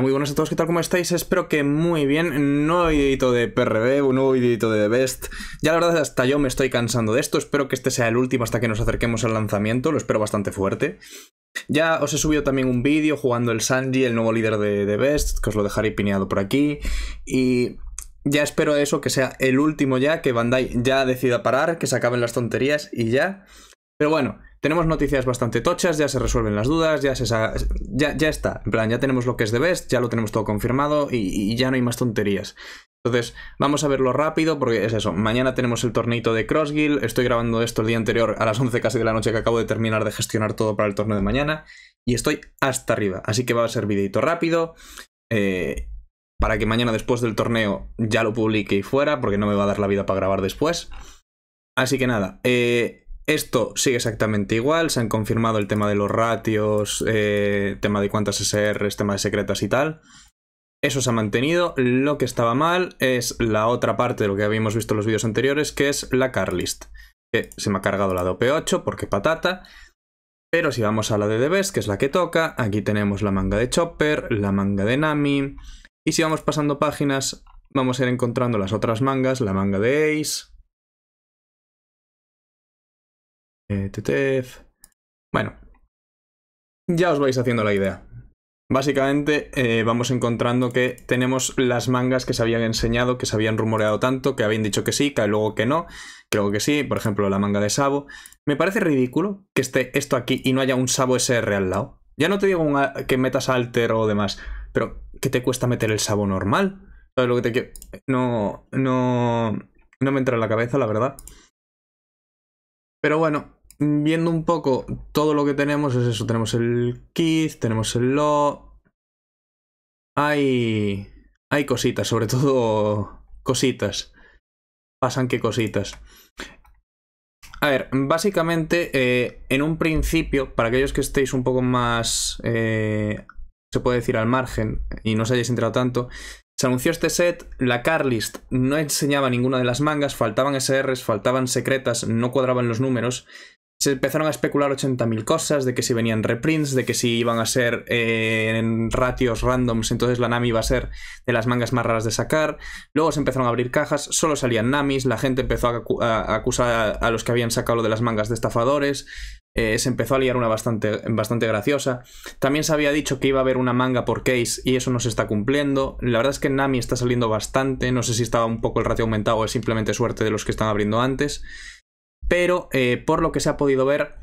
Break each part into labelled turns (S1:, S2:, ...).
S1: muy buenas a todos, ¿qué tal? ¿Cómo estáis? Espero que muy bien. Nuevo videito de PRB, un nuevo videito de The Best. Ya la verdad hasta yo me estoy cansando de esto, espero que este sea el último hasta que nos acerquemos al lanzamiento, lo espero bastante fuerte. Ya os he subido también un vídeo jugando el Sanji, el nuevo líder de The Best, que os lo dejaré pineado por aquí. Y ya espero eso, que sea el último ya, que Bandai ya decida parar, que se acaben las tonterías y ya. Pero bueno, tenemos noticias bastante tochas, ya se resuelven las dudas, ya, se ya, está. En plan, ya tenemos lo que es de Best, ya lo tenemos todo confirmado y, ya no hay más tonterías. Entonces, vamos a verlo rápido porque es eso. Mañana tenemos el torneito de Crossgill. Estoy grabando esto el día anterior a las 11 casi de la noche que acabo de terminar de gestionar todo para el torneo de mañana. Y estoy hasta arriba. Así que va a ser videito rápido. Eh, para que mañana después del torneo ya lo publique y fuera porque no me va a dar la vida para grabar después. Así que nada. Eh, esto sigue exactamente igual, se han confirmado el tema de los ratios, eh, tema de cuántas SRs, tema de secretas y tal. Eso se ha mantenido. Lo que estaba mal es la otra parte de lo que habíamos visto en los vídeos anteriores, que es la carlist. Que se me ha cargado la de OP8 porque patata. Pero si vamos a la de DBS, que es la que toca, aquí tenemos la manga de Chopper, la manga de Nami. Y si vamos pasando páginas, vamos a ir encontrando las otras mangas, la manga de Ace, Eh, bueno, ya os vais haciendo la idea. Básicamente eh, vamos encontrando que tenemos las mangas que se habían enseñado, que se habían rumoreado tanto, que habían dicho que sí, que luego que no, que luego que sí, por ejemplo la manga de Sabo. Me parece ridículo que esté esto aquí y no haya un Sabo SR al lado. Ya no te digo que metas Alter o demás, pero que te cuesta meter el Sabo normal? lo que te No, no, no me entra en la cabeza, la verdad. Pero bueno, viendo un poco todo lo que tenemos es eso. Tenemos el kit, tenemos el lo. Hay, hay cositas, sobre todo cositas. Pasan que cositas. A ver, básicamente eh, en un principio, para aquellos que estéis un poco más, eh, se puede decir, al margen y no os hayáis entrado tanto, se anunció este set, la Carlist no enseñaba ninguna de las mangas, faltaban SRs, faltaban secretas, no cuadraban los números se empezaron a especular 80.000 cosas, de que si venían reprints, de que si iban a ser eh, en ratios randoms, entonces la Nami iba a ser de las mangas más raras de sacar. Luego se empezaron a abrir cajas, solo salían Namis, la gente empezó a, acusar a, los que habían sacado de las mangas de estafadores. Eh, se empezó a liar una bastante, bastante graciosa. También se había dicho que iba a haber una manga por case y eso no se está cumpliendo. La verdad es que Nami está saliendo bastante, no sé si estaba un poco el ratio aumentado o es simplemente suerte de los que están abriendo antes pero eh, por lo que se ha podido ver,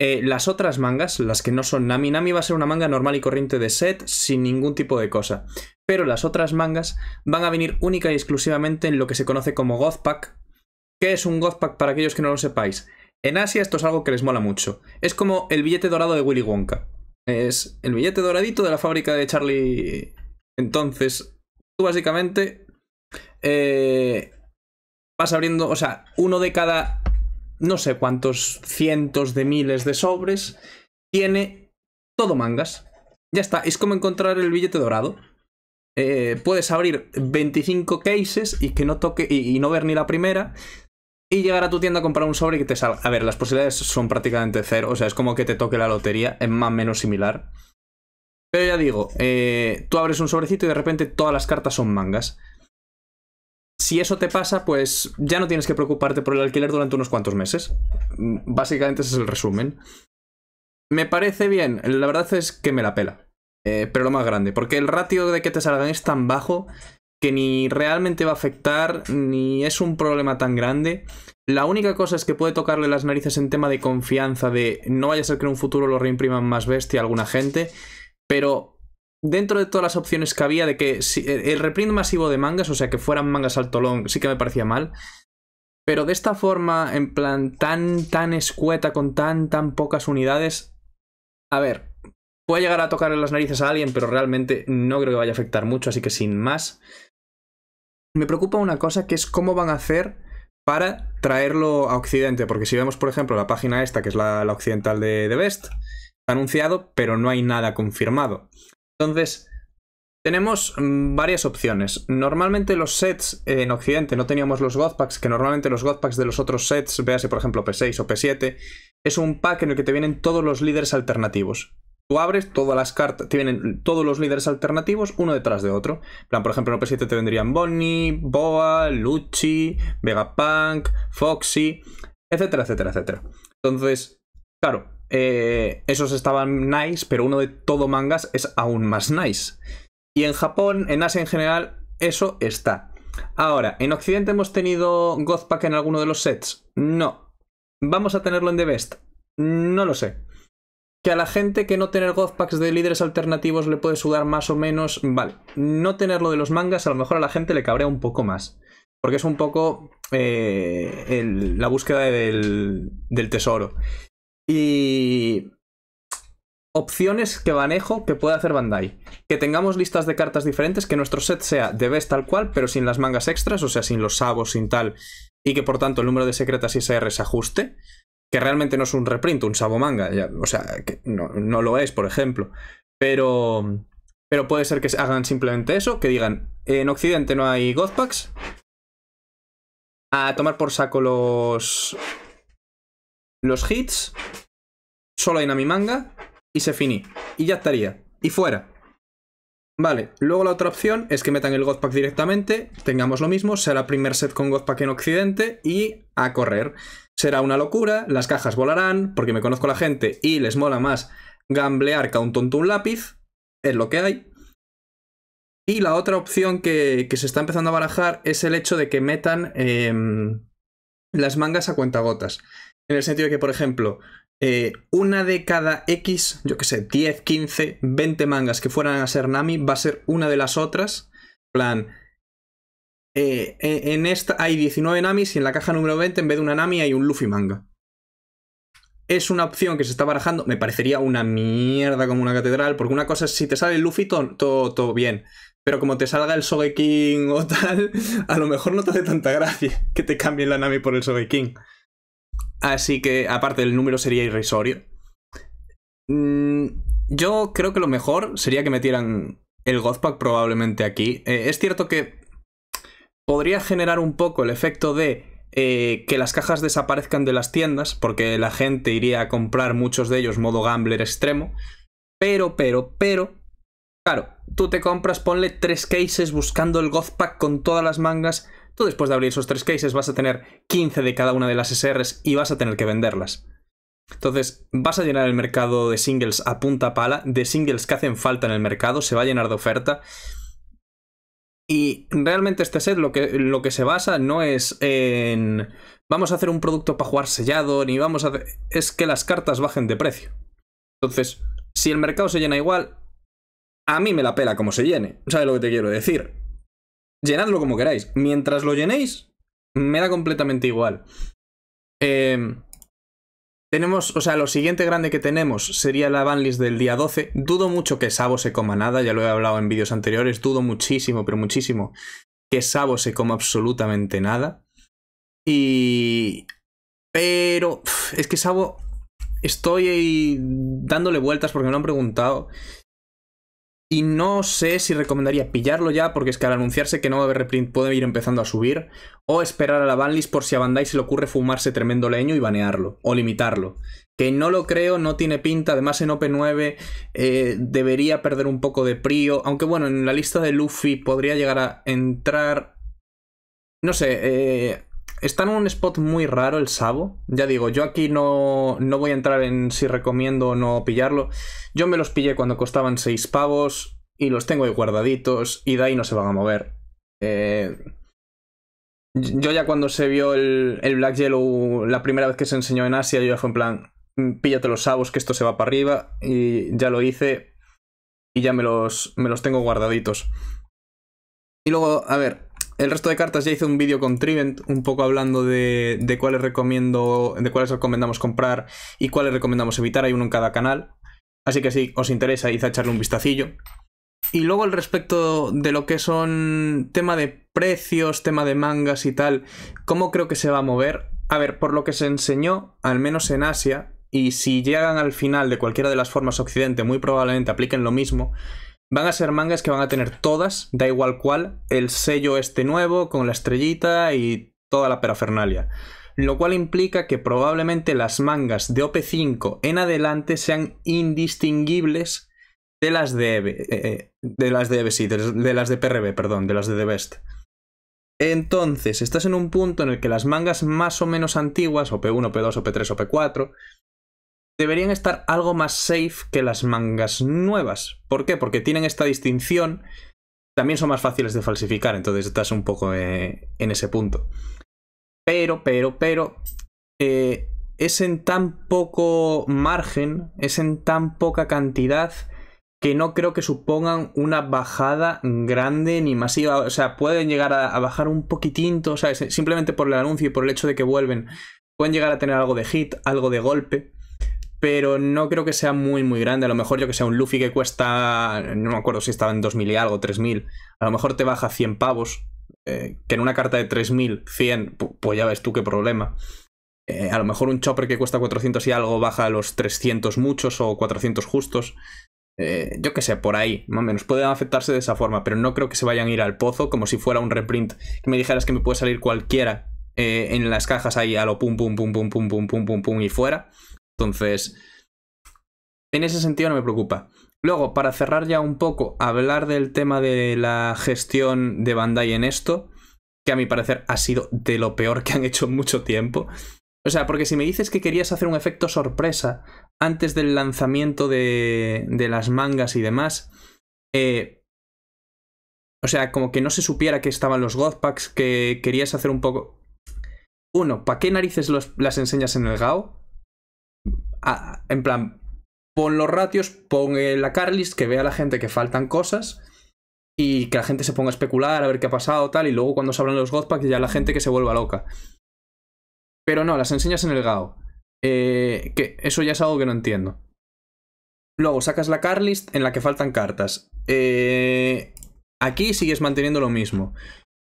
S1: eh, las otras mangas, las que no son Nami, Nami va a ser una manga normal y corriente de set, sin ningún tipo de cosa. Pero las otras mangas van a venir única y exclusivamente en lo que se conoce como God Pack. ¿Qué es un God para aquellos que no lo sepáis? En Asia esto es algo que les mola mucho. Es como el billete dorado de Willy Wonka. Es el billete doradito de la fábrica de Charlie. Entonces, tú básicamente eh, vas abriendo, o sea, uno de cada no sé cuántos cientos de miles de sobres, tiene todo mangas. Ya está, es como encontrar el billete dorado. Eh, puedes abrir 25 cases y que no toque y, no ver ni la primera y llegar a tu tienda a comprar un sobre y que te salga. A ver, las posibilidades son prácticamente cero, o sea, es como que te toque la lotería, es más o menos similar. Pero ya digo, eh, tú abres un sobrecito y de repente todas las cartas son mangas si eso te pasa, pues ya no tienes que preocuparte por el alquiler durante unos cuantos meses. Mm, básicamente ese es el resumen. Me parece bien, la verdad es que me la pela. Eh, pero lo más grande, porque el ratio de que te salgan es tan bajo que ni realmente va a afectar, ni es un problema tan grande. La única cosa es que puede tocarle las narices en tema de confianza, de no vaya a ser que en un futuro lo reimpriman más bestia alguna gente, pero dentro de todas las opciones que había de que eh, el reprint masivo de mangas, o sea, que fueran mangas al tolón, sí que me parecía mal. Pero de esta forma, en plan tan, tan escueta, con tan, tan pocas unidades, a ver, puede llegar a tocarle las narices a alguien, pero realmente no creo que vaya a afectar mucho, así que sin más. Me preocupa una cosa que es cómo van a hacer para traerlo a Occidente, porque si vemos, por ejemplo, la página esta, que es la, occidental de, The Best, está anunciado, pero no hay nada confirmado. Entonces, tenemos mm, varias opciones. Normalmente los sets en Occidente no teníamos los godpacks, que normalmente los godpacks de los otros sets, véase por ejemplo P6 o P7, es un pack en el que te vienen todos los líderes alternativos. Tú abres todas las cartas, te vienen todos los líderes alternativos uno detrás de otro. plan, por ejemplo, en P7 te vendrían Bonnie, Boa, Lucci, Vegapunk, Foxy, etcétera, etcétera, etcétera. Entonces, claro, eh, esos estaban nice, pero uno de todo mangas es aún más nice. Y en Japón, en Asia en general, eso está. Ahora, ¿en Occidente hemos tenido Godpack en alguno de los sets? No. ¿Vamos a tenerlo en The Best? No lo sé. Que a la gente que no tener Godpacks de líderes alternativos le puede sudar más o menos, vale. No tenerlo de los mangas a lo mejor a la gente le cabrea un poco más. Porque es un poco eh, la búsqueda del tesoro. Y opciones que manejo que puede hacer Bandai. Que tengamos listas de cartas diferentes, que nuestro set sea de vez tal cual, pero sin las mangas extras, o sea, sin los sabos, sin tal, y que por tanto el número de secretas ISR se ajuste, que realmente no es un reprint, un sabo manga, o sea, que no, no, lo es, por ejemplo. Pero, pero puede ser que hagan simplemente eso, que digan, en Occidente no hay godpacks a tomar por saco los, los hits, solo hay mi manga y se finí. Y ya estaría. Y fuera. Vale, luego la otra opción es que metan el Godpack directamente, tengamos lo mismo, será primer set con Godpack en Occidente y a correr. Será una locura, las cajas volarán, porque me conozco la gente y les mola más gamblear que un tonto un lápiz, es lo que hay. Y la otra opción que, se está empezando a barajar es el hecho de que metan em, las mangas a cuentagotas en el sentido de que, por ejemplo, eh, una de cada X, yo qué sé, 10, 15, 20 mangas que fueran a ser Nami va a ser una de las otras. plan, eh, en esta hay 19 Namis y en la caja número 20 en vez de una Nami hay un Luffy manga. Es una opción que se está barajando, me parecería una mierda como una catedral, porque una cosa es si te sale el Luffy, todo todo bien. Pero como te salga el Sogeking o tal, a lo mejor no te hace tanta gracia que te cambien la Nami por el Sogeking. Así que, aparte, el número sería irrisorio. Mm, yo creo que lo mejor sería que metieran el Godpack probablemente aquí. Eh, es cierto que podría generar un poco el efecto de eh, que las cajas desaparezcan de las tiendas, porque la gente iría a comprar muchos de ellos modo gambler extremo. Pero, pero, pero, claro, tú te compras, ponle tres cases buscando el Godpack con todas las mangas tú después de abrir esos tres cases vas a tener 15 de cada una de las SRs y vas a tener que venderlas. Entonces, vas a llenar el mercado de singles a punta pala, de singles que hacen falta en el mercado, se va a llenar de oferta. Y realmente este set lo que, lo que se basa no es en vamos a hacer un producto para jugar sellado, ni vamos a es que las cartas bajen de precio. Entonces, si el mercado se llena igual, a mí me la pela como se llene. ¿Sabes lo que te quiero decir? llenadlo como queráis. Mientras lo llenéis, me da completamente igual. Em, tenemos, o sea, lo siguiente grande que tenemos sería la banlist del día 12. Dudo mucho que Sabo se coma nada, ya lo he hablado en vídeos anteriores. Dudo muchísimo, pero muchísimo, que Sabo se coma absolutamente nada. Y... Pero es que Sabo estoy dándole vueltas porque me lo han preguntado. Y no sé si recomendaría pillarlo ya, porque es que al anunciarse que no va a haber reprint puede ir empezando a subir, o esperar a la banlist por si a Bandai se le ocurre fumarse tremendo leño y banearlo, o limitarlo. Que no lo creo, no tiene pinta, además en OP9 eh, debería perder un poco de prio, aunque bueno, en la lista de Luffy podría llegar a entrar... No sé, eh, Está en un spot muy raro el Sabo. Ya digo, yo aquí no, no voy a entrar en si recomiendo o no pillarlo. Yo me los pillé cuando costaban 6 pavos y los tengo ahí guardaditos y de ahí no se van a mover. Eh, yo ya cuando se vio el, Black Yellow la primera vez que se enseñó en Asia, yo ya fue en plan, mm, píllate los sabos que esto se va para arriba y ya lo hice y ya me los, me los tengo guardaditos. Y luego, a ver, el resto de cartas ya hice un vídeo con Trivent, un poco hablando de, cuáles recomiendo, de cuáles recomendamos comprar y cuáles recomendamos evitar. Hay uno en cada canal. Así que si os interesa, id echarle un vistacillo. Y luego al respecto de lo que son tema de precios, tema de mangas y tal, ¿cómo creo que se va a mover? A ver, por lo que se enseñó, al menos en Asia, y si llegan al final de cualquiera de las formas Occidente, muy probablemente apliquen lo mismo, Van a ser mangas que van a tener todas, da igual cual, el sello este nuevo con la estrellita y toda la parafernalia. Lo cual implica que probablemente las mangas de OP5 en adelante sean indistinguibles de las de e eh, eh, de las de EVE, de, de, las de PRB, perdón, de las de The Best. Entonces, estás en un punto en el que las mangas más o menos antiguas, OP1, OP2, OP3, OP4, deberían estar algo más safe que las mangas nuevas. ¿Por qué? Porque tienen esta distinción. También son más fáciles de falsificar, entonces estás un poco eh, en ese punto. Pero, pero, pero, eh, es en tan poco margen, es en tan poca cantidad que no creo que supongan una bajada grande ni masiva. O sea, pueden llegar a, bajar un poquitito, o sea, simplemente por el anuncio y por el hecho de que vuelven. Pueden llegar a tener algo de hit, algo de golpe, pero no creo que sea muy, muy grande. A lo mejor yo que sea un Luffy que cuesta, no me acuerdo si estaba en 2.000 y algo, 3.000, a lo mejor te baja 100 pavos, que en una carta de 3.000, 100, pues ya ves tú qué problema. a lo mejor un chopper que cuesta 400 y algo baja a los 300 muchos o 400 justos. yo que sé, por ahí, más o menos. Pueden afectarse de esa forma, pero no creo que se vayan a ir al pozo como si fuera un reprint que me dijeras que me puede salir cualquiera en las cajas ahí a lo pum, pum, pum, pum, pum, pum, pum, pum, pum y fuera. Entonces, en ese sentido no me preocupa. Luego, para cerrar ya un poco, hablar del tema de la gestión de Bandai en esto, que a mi parecer ha sido de lo peor que han hecho en mucho tiempo. O sea, porque si me dices que querías hacer un efecto sorpresa antes del lanzamiento de, de las mangas y demás, eh, o sea, como que no se supiera que estaban los godpacks que querías hacer un poco... Uno, ¿para qué narices las enseñas en el GAO? en plan, pon los ratios, pon eh, la carlist, que vea la gente que faltan cosas y que la gente se ponga a especular a ver qué ha pasado tal y luego cuando se abran los godpacks ya la gente que se vuelva loca. Pero no, las enseñas en el GAO. Eh, que eso ya es algo que no entiendo. Luego sacas la carlist en la que faltan cartas. Eh, aquí sigues manteniendo lo mismo.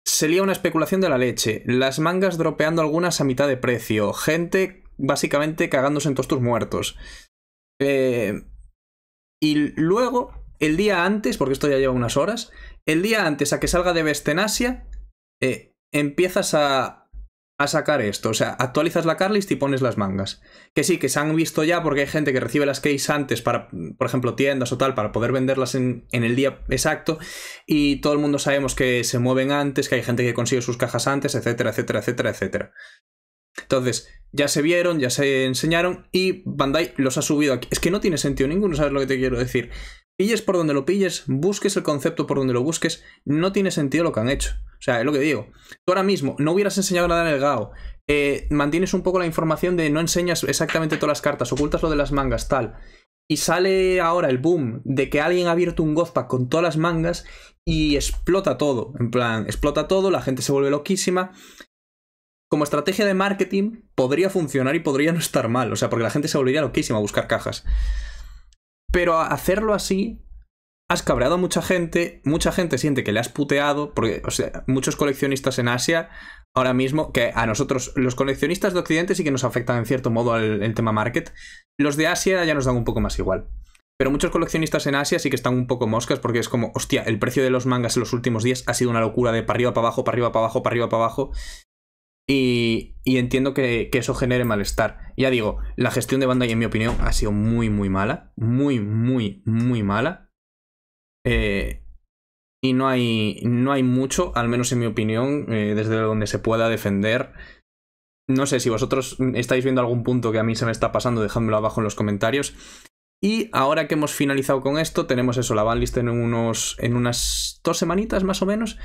S1: Se lía una especulación de la leche. Las mangas dropeando algunas a mitad de precio. Gente básicamente cagándose en todos tus muertos. Eh, y luego, el día antes, porque esto ya lleva unas horas, el día antes a que salga de bestenasia eh, empiezas a, a sacar esto. O sea, actualizas la carlist y pones las mangas. Que sí, que se han visto ya porque hay gente que recibe las case antes para, por ejemplo, tiendas o tal, para poder venderlas en, en el día exacto. Y todo el mundo sabemos que se mueven antes, que hay gente que consigue sus cajas antes, etcétera, etcétera, etcétera, etcétera. Entonces, ya se vieron, ya se enseñaron y Bandai los ha subido aquí. Es que no tiene sentido ninguno, ¿sabes lo que te quiero decir? Pilles por donde lo pilles, busques el concepto por donde lo busques, no tiene sentido lo que han hecho. O sea, es lo que digo. Tú ahora mismo no hubieras enseñado nada en el GAO, eh, mantienes un poco la información de no enseñas exactamente todas las cartas, ocultas lo de las mangas, tal. Y sale ahora el boom de que alguien ha abierto un Gozpa con todas las mangas y explota todo. En plan, explota todo, la gente se vuelve loquísima como estrategia de marketing podría funcionar y podría no estar mal, o sea, porque la gente se volvería loquísima a buscar cajas. Pero a hacerlo así, has cabreado a mucha gente, mucha gente siente que le has puteado, porque, muchos coleccionistas en Asia ahora mismo, que a nosotros, los coleccionistas de Occidente sí que nos afectan en cierto modo al tema market, los de Asia ya nos dan un poco más igual. Pero muchos coleccionistas en Asia sí que están un poco moscas porque es como, hostia, el precio de los mangas en los últimos días ha sido una locura de para arriba, para abajo, para arriba, para abajo, para arriba, para abajo. Y, entiendo que, eso genere malestar. Ya digo, la gestión de y en mi opinión, ha sido muy, muy mala. Muy, muy, muy mala. Eh, y no hay, no hay mucho, al menos en mi opinión, eh, desde donde se pueda defender. No sé si vosotros estáis viendo algún punto que a mí se me está pasando, dejádmelo abajo en los comentarios. Y ahora que hemos finalizado con esto, tenemos eso, la banlist en, unos, en unas dos semanitas más o menos.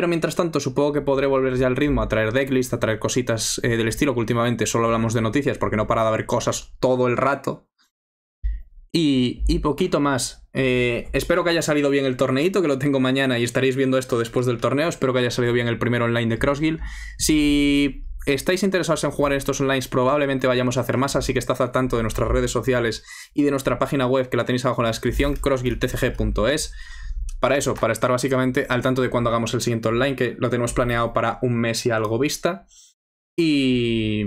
S1: Pero mientras tanto, supongo que podré volver ya al ritmo a traer decklist, a traer cositas eh, del estilo, que últimamente solo hablamos de noticias porque no para de ver cosas todo el rato. Y, poquito más. Eh, espero que haya salido bien el torneito, que lo tengo mañana y estaréis viendo esto después del torneo. Espero que haya salido bien el primer online de Crossgill. Si estáis interesados en jugar en estos online, probablemente vayamos a hacer más, así que estad al tanto de nuestras redes sociales y de nuestra página web que la tenéis abajo en la descripción, crossguildtcg.es. Para eso, para estar básicamente al tanto de cuando hagamos el siguiente online, que lo tenemos planeado para un mes y algo vista. Y...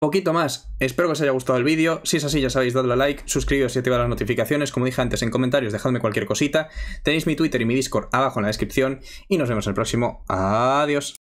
S1: Poquito más. Espero que os haya gustado el vídeo. Si es así, ya sabéis, dadle a like, suscribiros y activad las notificaciones. Como dije antes, en comentarios dejadme cualquier cosita. Tenéis mi Twitter y mi Discord abajo en la descripción. Y nos vemos en el próximo. Adiós.